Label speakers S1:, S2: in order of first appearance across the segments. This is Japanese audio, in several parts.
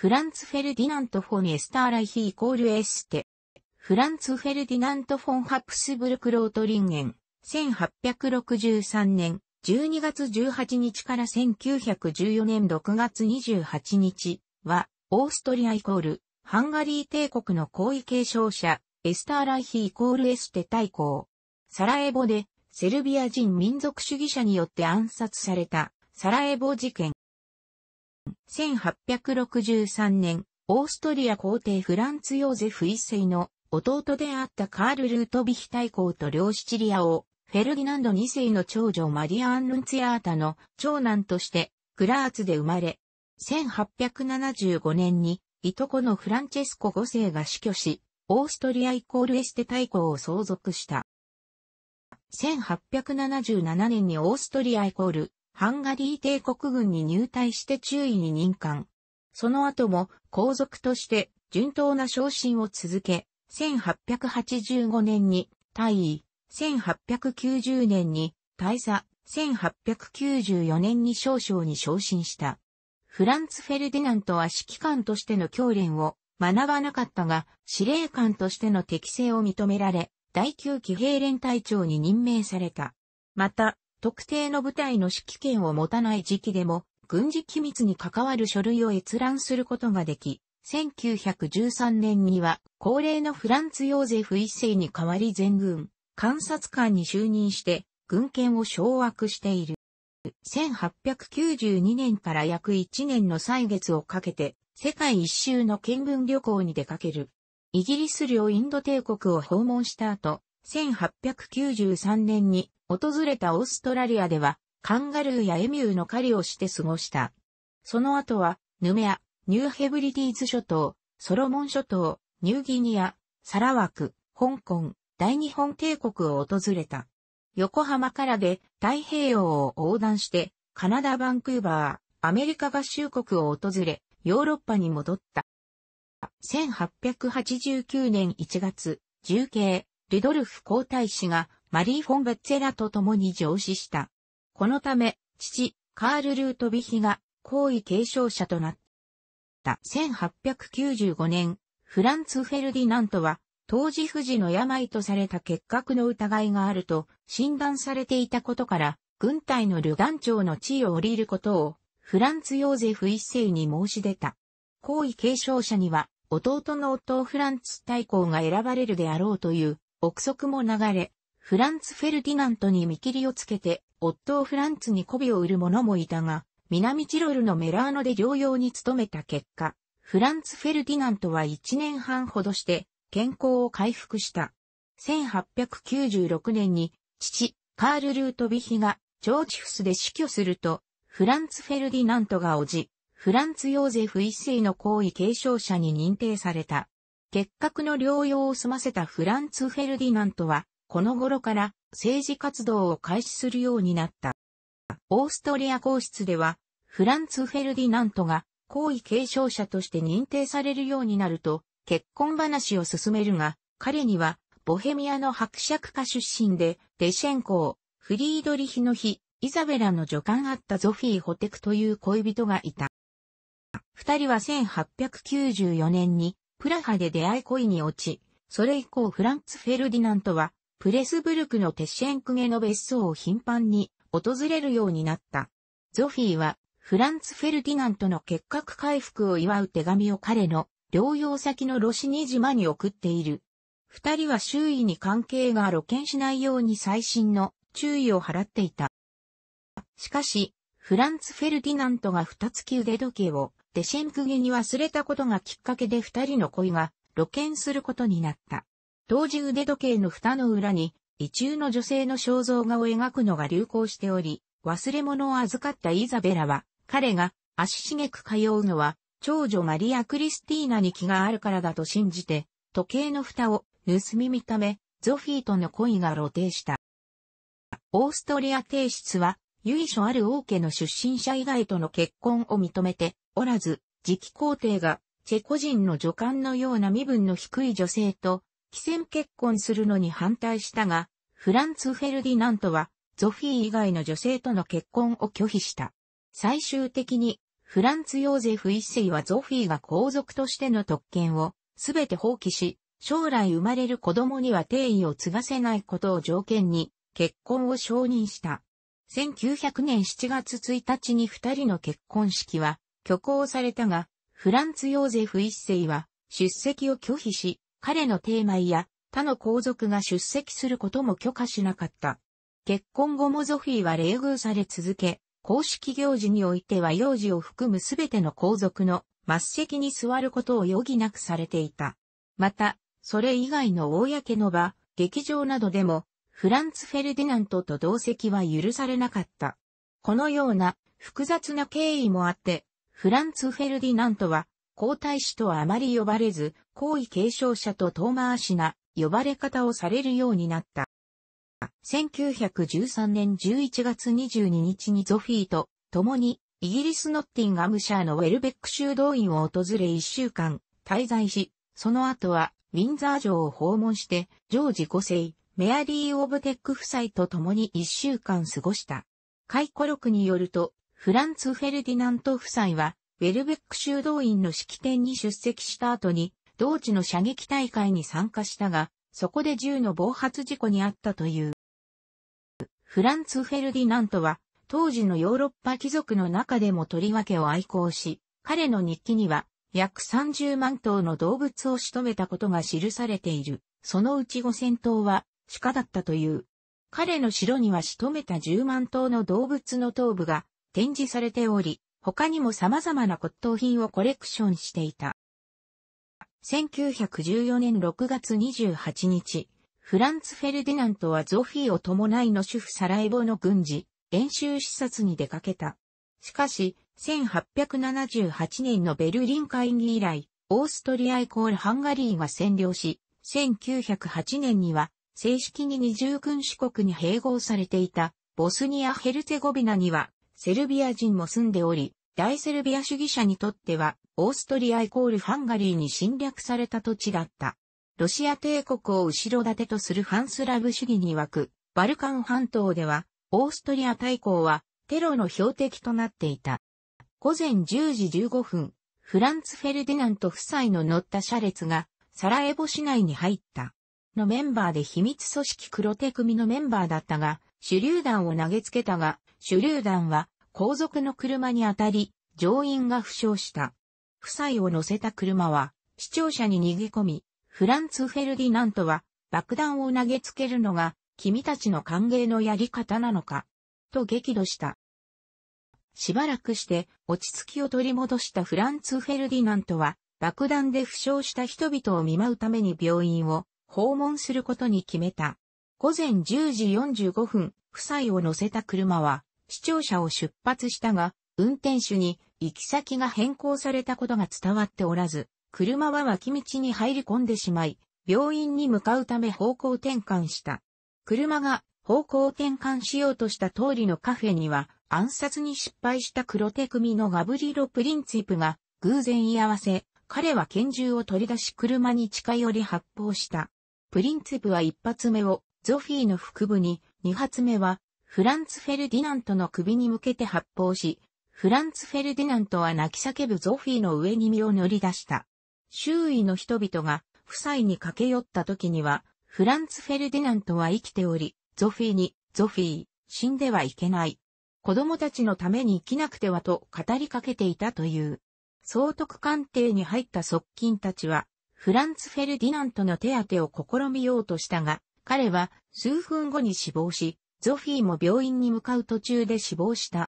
S1: フランツ・フェルディナント・フォン・エスター・ライヒ・イコール・エステ。フランツ・フェルディナント・フォン・ハプスブルク・ロートリンゲン。1863年12月18日から1914年6月28日は、オーストリアイコール、ハンガリー帝国の皇位継承者、エスター・ライヒ・イコール・エステ大公。サラエボで、セルビア人民族主義者によって暗殺された、サラエボ事件。1863年、オーストリア皇帝フランツ・ヨーゼフ一世の弟であったカール・ルートヴィヒ大公と両シチリア王、フェルディナンド2世の長女マリア・アン・ルンツィアータの長男としてクラーツで生まれ、1875年にいとこのフランチェスコ5世が死去し、オーストリアイコールエステ大公を相続した。1877年にオーストリアイコールハンガリー帝国軍に入隊して中尉に任官。その後も皇族として順当な昇進を続け、1885年に退位、1890年に大佐、1894年に少将に昇進した。フランツ・フェルディナントは指揮官としての教練を学ばなかったが、司令官としての適性を認められ、第9騎兵連隊長に任命された。また、特定の部隊の指揮権を持たない時期でも、軍事機密に関わる書類を閲覧することができ、1913年には、高齢のフランツ・ヨーゼフ一世に代わり全軍、監察官に就任して、軍権を掌握している。1892年から約1年の歳月をかけて、世界一周の見軍旅行に出かける。イギリス領インド帝国を訪問した後、1893年に訪れたオーストラリアでは、カンガルーやエミューの狩りをして過ごした。その後は、ヌメア、ニューヘブリディーズ諸島、ソロモン諸島、ニューギニア、サラワク、香港、大日本帝国を訪れた。横浜からで太平洋を横断して、カナダ・バンクーバー、アメリカ合衆国を訪れ、ヨーロッパに戻った。1889年1月、重慶、ルドルフ皇太子がマリー・フォン・ベッツェラと共に上司した。このため、父、カール・ルートビヒが、皇位継承者となった。1895年、フランツ・フェルディナントは、当時富士の病とされた結核の疑いがあると診断されていたことから、軍隊の旅団長の地位を降りることを、フランツ・ヨーゼフ一世に申し出た。皇位継承者には、弟の夫フランツ大公が選ばれるであろうという、憶測も流れ、フランツ・フェルディナントに見切りをつけて、夫をフランツに媚びを売る者もいたが、南チロルのメラーノで療養に努めた結果、フランツ・フェルディナントは1年半ほどして、健康を回復した。1896年に、父、カール・ルートビヒが、チョーチフスで死去すると、フランツ・フェルディナントがおじ、フランツ・ヨーゼフ一世の行為継承者に認定された。結核の療養を済ませたフランツ・フェルディナントは、この頃から政治活動を開始するようになった。オーストリア皇室では、フランツ・フェルディナントが皇位継承者として認定されるようになると、結婚話を進めるが、彼には、ボヘミアの伯爵家出身で、デシェンコー、フリードリヒの日、イザベラの女官あったゾフィー・ホテクという恋人がいた。二人は1894年に、プラハで出会い恋に落ち、それ以降フランツ・フェルディナントは、プレスブルクのテシェンクゲの別荘を頻繁に訪れるようになった。ゾフィーはフランツ・フェルディナントの結核回復を祝う手紙を彼の療養先のロシニ島に送っている。二人は周囲に関係が露見しないように最新の注意を払っていた。しかし、フランツ・フェルディナントが二月腕時計をデシェンクゲに忘れたことがきっかけで二人の恋が露見することになった。当時腕時計の蓋の裏に、異中の女性の肖像画を描くのが流行しており、忘れ物を預かったイザベラは、彼が足しげく通うのは、長女マリア・クリスティーナに気があるからだと信じて、時計の蓋を盗み見ため、ゾフィーとの恋が露呈した。オーストリア帝室は、由緒ある王家の出身者以外との結婚を認めておらず、次期皇帝がチェコ人の女官のような身分の低い女性と非戦結婚するのに反対したが、フランツ・フェルディナントは、ゾフィー以外の女性との結婚を拒否した。最終的に、フランツ・ヨーゼフ一世はゾフィーが皇族としての特権をすべて放棄し、将来生まれる子供には定位を継がせないことを条件に結婚を承認した。1900年7月1日に二人の結婚式は挙行されたが、フランツ・ヨーゼフ一世は出席を拒否し、彼のーマや他の皇族が出席することも許可しなかった。結婚後もゾフィーは冷遇され続け、公式行事においては幼児を含むすべての皇族の末席に座ることを余儀なくされていた。また、それ以外の公の場、劇場などでも、フランツ・フェルディナントと同席は許されなかった。このような複雑な経緯もあって、フランツ・フェルディナントは皇太子とはあまり呼ばれず、皇位継承者と遠回しな呼ばれ方をされるようになった。1913年11月22日にゾフィーと共にイギリスノッティンガムシャーのウェルベック修道院を訪れ1週間滞在し、その後はウィンザー城を訪問して、ジョージ5世、メアリー・オブテック夫妻と共に1週間過ごした。回顧録によると、フランツ・フェルディナント夫妻は、ウェルベック修道院の式典に出席した後に、同地の射撃大会に参加したが、そこで銃の暴発事故にあったという。フランツ・フェルディナントは、当時のヨーロッパ貴族の中でもとりわけを愛好し、彼の日記には、約30万頭の動物を仕留めたことが記されている。そのうち5000頭は鹿だったという。彼の城には仕留めた10万頭の動物の頭部が展示されており、他にも様々な骨董品をコレクションしていた。1914年6月28日、フランツ・フェルディナントはゾフィーを伴いの主婦サラエボの軍事、演習視察に出かけた。しかし、1878年のベルリン会議以来、オーストリアイコールハンガリーが占領し、1908年には正式に二重軍主国に併合されていたボスニア・ヘルツェゴビナにはセルビア人も住んでおり、大セルビア主義者にとっては、オーストリアイコールハンガリーに侵略された土地だった。ロシア帝国を後ろ盾とするファンスラブ主義に湧く、バルカン半島では、オーストリア大公は、テロの標的となっていた。午前10時15分、フランツ・フェルディナント夫妻の乗った車列が、サラエボ市内に入った。のメンバーで秘密組織黒手組のメンバーだったが、手榴弾を投げつけたが、手榴弾は後続の車に当たり、乗員が負傷した。夫妻を乗せた車は、視聴者に逃げ込み、フランツ・フェルディナントは爆弾を投げつけるのが君たちの歓迎のやり方なのか、と激怒した。しばらくして落ち着きを取り戻したフランツ・フェルディナントは爆弾で負傷した人々を見舞うために病院を訪問することに決めた。午前10時45分、夫妻を乗せた車は視聴者を出発したが、運転手に行き先が変更されたことが伝わっておらず、車は脇道に入り込んでしまい、病院に向かうため方向転換した。車が方向転換しようとした通りのカフェには、暗殺に失敗した黒手組のガブリロ・プリンツィプが偶然居合わせ、彼は拳銃を取り出し車に近寄り発砲した。プリンツィプは一発目をゾフィーの腹部に、二発目はフランツ・フェルディナントの首に向けて発砲し、フランツ・フェルディナントは泣き叫ぶゾフィーの上に身を乗り出した。周囲の人々が夫妻に駆け寄った時には、フランツ・フェルディナントは生きており、ゾフィーに、ゾフィー、死んではいけない。子供たちのために生きなくてはと語りかけていたという。総督官邸に入った側近たちは、フランツ・フェルディナントの手当てを試みようとしたが、彼は数分後に死亡し、ゾフィーも病院に向かう途中で死亡した。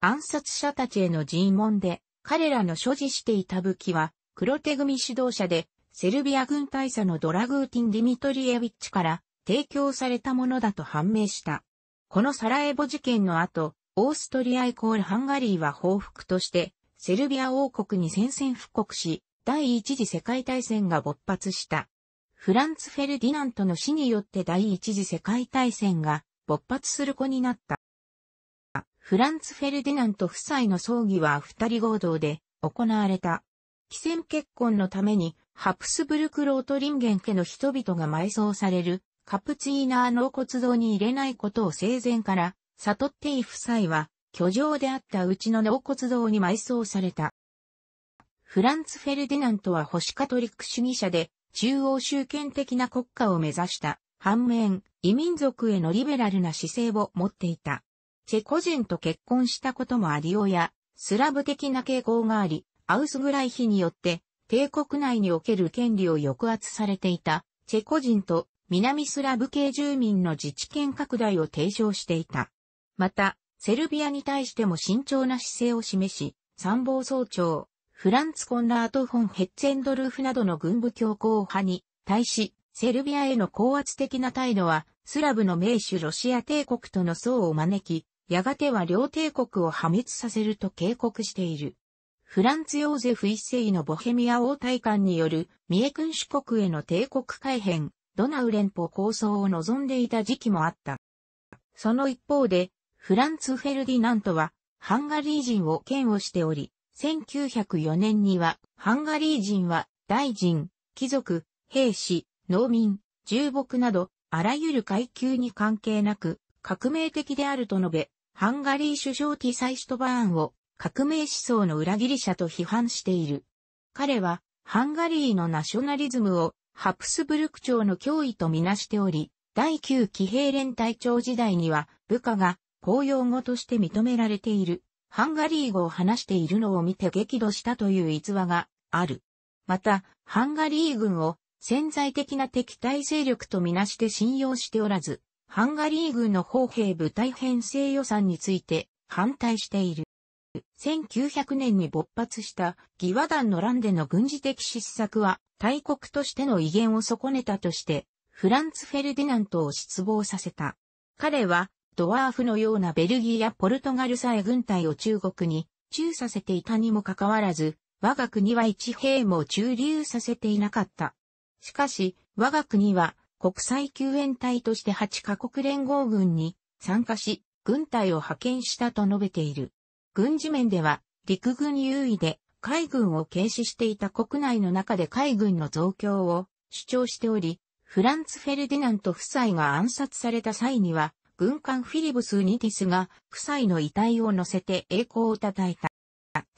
S1: 暗殺者たちへの尋問で、彼らの所持していた武器は、黒手組指導者で、セルビア軍大佐のドラグーティン・ディミトリエィッチから提供されたものだと判明した。このサラエボ事件の後、オーストリアイコールハンガリーは報復として、セルビア王国に宣戦布告し、第一次世界大戦が勃発した。フランツ・フェルディナントの死によって第一次世界大戦が勃発する子になった。フランツ・フェルディナント夫妻の葬儀は二人合同で行われた。帰戦結婚のためにハプスブルク・ロートリンゲン家の人々が埋葬されるカプチーナー納骨堂に入れないことを生前から悟ってい夫妻は居城であったうちの納骨堂に埋葬された。フランツ・フェルディナントは保守カトリック主義者で中央集権的な国家を目指した。反面、異民族へのリベラルな姿勢を持っていた。チェコ人と結婚したこともありよや、スラブ的な傾向があり、アウスグライヒによって帝国内における権利を抑圧されていたチェコ人と南スラブ系住民の自治権拡大を提唱していた。また、セルビアに対しても慎重な姿勢を示し、参謀総長、フランツ・コンラート・フォン・ヘッツェンドルーフなどの軍部強硬派に対し、セルビアへの高圧的な態度は、スラブの名手ロシア帝国との層を招き、やがては両帝国を破滅させると警告している。フランツ・ヨーゼフ一世のボヘミア王大官による、三重君主国への帝国改変、ドナウ連邦構想を望んでいた時期もあった。その一方で、フランツ・フェルディナントは、ハンガリー人を嫌悪しており、1904年には、ハンガリー人は、大臣、貴族、兵士、農民、重木など、あらゆる階級に関係なく、革命的であると述べ、ハンガリー首相ティサイシュトバーンを革命思想の裏切り者と批判している。彼は、ハンガリーのナショナリズムをハプスブルク朝の脅威とみなしており、第9騎兵連隊長時代には部下が公用語として認められているハンガリー語を話しているのを見て激怒したという逸話がある。また、ハンガリー軍を潜在的な敵対勢力とみなして信用しておらず、ハンガリー軍の砲兵部隊編成予算について反対している。1900年に勃発した義和団の乱での軍事的失策は大国としての威厳を損ねたとしてフランツ・フェルディナントを失望させた。彼はドワーフのようなベルギーやポルトガルさえ軍隊を中国に中させていたにもかかわらず我が国は一兵も駐留させていなかった。しかし、我が国は国際救援隊として8カ国連合軍に参加し、軍隊を派遣したと述べている。軍事面では陸軍優位で海軍を軽視していた国内の中で海軍の増強を主張しており、フランツ・フェルディナント夫妻が暗殺された際には、軍艦フィリブス・ニティスが夫妻の遺体を乗せて栄光を叩いた。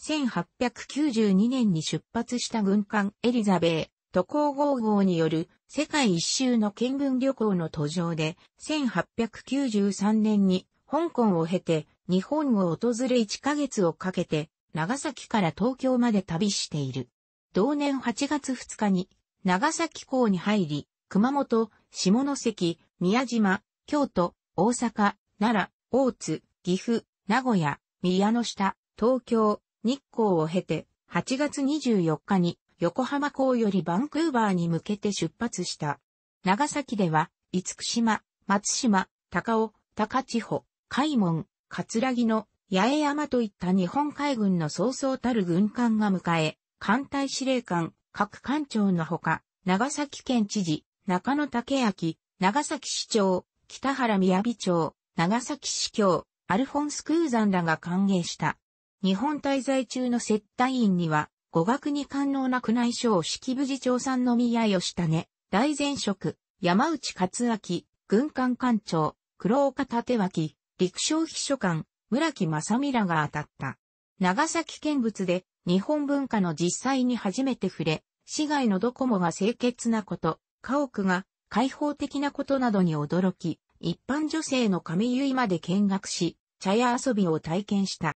S1: 1892年に出発した軍艦エリザベー渡航号号による世界一周の見聞旅行の途上で、1893年に香港を経て日本を訪れ1ヶ月をかけて長崎から東京まで旅している。同年8月2日に長崎港に入り、熊本、下関、宮島、京都、大阪、奈良、大津、岐阜、名古屋、宮の下、東京、日光を経て、8月24日に横浜港よりバンクーバーに向けて出発した。長崎では、福島、松島、高尾、高千穂、海門、葛城の八重山といった日本海軍の早々たる軍艦が迎え、艦隊司令官、各艦長のほか、長崎県知事、中野武明、長崎市長、北原宮美町、長崎市教、アルフォンス・クーザンらが歓迎した。日本滞在中の接待員には、語学に官能な宮内省式部次長さんを宮義種、大前職、山内克明、軍艦艦長、黒岡立脇、陸将秘書官、村木正美らが当たった。長崎見物で日本文化の実際に初めて触れ、市外のドコモが清潔なこと、家屋が開放的なことなどに驚き、一般女性の髪結いまで見学し、茶屋遊びを体験した。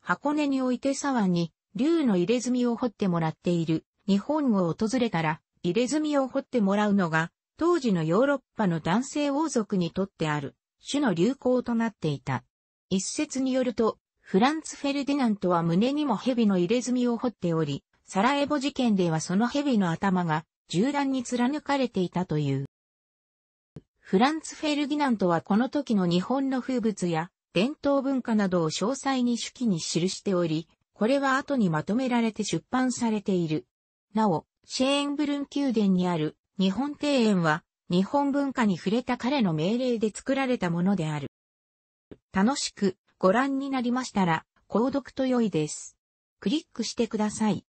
S1: 箱根において沢に竜の入れ墨を掘ってもらっている。日本を訪れたら、入れ墨を掘ってもらうのが、当時のヨーロッパの男性王族にとってある、種の流行となっていた。一説によると、フランツ・フェルディナントは胸にも蛇の入れ墨を掘っており、サラエボ事件ではその蛇の頭が銃弾に貫かれていたという。フランツ・フェルディナントはこの時の日本の風物や伝統文化などを詳細に手記に記しており、これは後にまとめられて出版されている。なお、シェーンブルン宮殿にある日本庭園は日本文化に触れた彼の命令で作られたものである。楽しくご覧になりましたら、購読と良いです。クリックしてください。